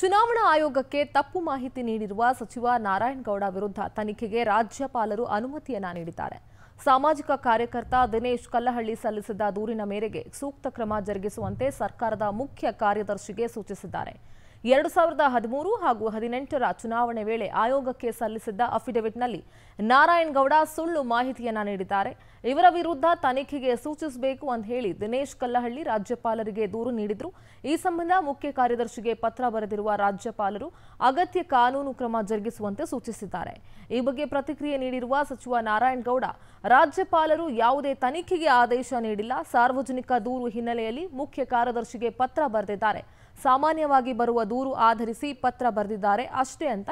ಚುನಾವಣಾ ಆಯೋಗಕ್ಕೆ ತಪ್ಪು ಮಾಹಿತಿ ನೀಡಿರುವ ಸಚಿವ ನಾರಾಯಣಗೌಡ ವಿರುದ್ಧ ತನಿಖೆಗೆ ರಾಜ್ಯಪಾಲರು ಅನುಮತಿಯನ್ನ ನೀಡಿದ್ದಾರೆ ಸಾಮಾಜಿಕ ಕಾರ್ಯಕರ್ತ ದಿನೇಶ್ ಕಲ್ಲಹಳ್ಳಿ ಸಲ್ಲಿಸಿದ್ದ ದೂರಿನ ಮೇರೆಗೆ ಸೂಕ್ತ ಕ್ರಮ ಜರುಗಿಸುವಂತೆ ಸರ್ಕಾರದ ಮುಖ್ಯ ಕಾರ್ಯದರ್ಶಿಗೆ ಸೂಚಿಸಿದ್ದಾರೆ ಎರಡು ಸಾವಿರದ ಹದಿಮೂರು ಹಾಗೂ ಹದಿನೆಂಟರ ಚುನಾವಣೆ ವೇಳೆ ಆಯೋಗಕ್ಕೆ ಸಲ್ಲಿಸಿದ್ದ ಅಫಿಡವಿಟ್ನಲ್ಲಿ ನಾರಾಯಣಗೌಡ ಸುಳ್ಳು ಮಾಹಿತಿಯನ್ನ ನೀಡಿದ್ದಾರೆ ಇವರ ವಿರುದ್ಧ ತನಿಖೆಗೆ ಸೂಚಿಸಬೇಕು ಅಂತ ಹೇಳಿ ದಿನೇಶ್ ಕಲ್ಲಹಳ್ಳಿ ರಾಜ್ಯಪಾಲರಿಗೆ ದೂರು ನೀಡಿದ್ರು ಈ ಸಂಬಂಧ ಮುಖ್ಯ ಕಾರ್ಯದರ್ಶಿಗೆ ಪತ್ರ ಬರೆದಿರುವ ರಾಜ್ಯಪಾಲರು ಅಗತ್ಯ ಕಾನೂನು ಕ್ರಮ ಜರುಗಿಸುವಂತೆ ಸೂಚಿಸಿದ್ದಾರೆ ಈ ಬಗ್ಗೆ ಪ್ರತಿಕ್ರಿಯೆ ನೀಡಿರುವ ಸಚಿವ ನಾರಾಯಣಗೌಡ ರಾಜ್ಯಪಾಲರು ಯಾವುದೇ ತನಿಖೆಗೆ ಆದೇಶ ನೀಡಿಲ್ಲ ಸಾರ್ವಜನಿಕ ದೂರು ಹಿನ್ನೆಲೆಯಲ್ಲಿ ಮುಖ್ಯ ಕಾರ್ಯದರ್ಶಿಗೆ ಪತ್ರ ಬರೆದಿದ್ದಾರೆ ಸಾಮಾನ್ಯವಾಗಿ ಬರುವ ದೂರು ಆಧರಿಸಿ ಪತ್ರ ಬರೆದಿದ್ದಾರೆ ಅಷ್ಟೇ ಅಂತ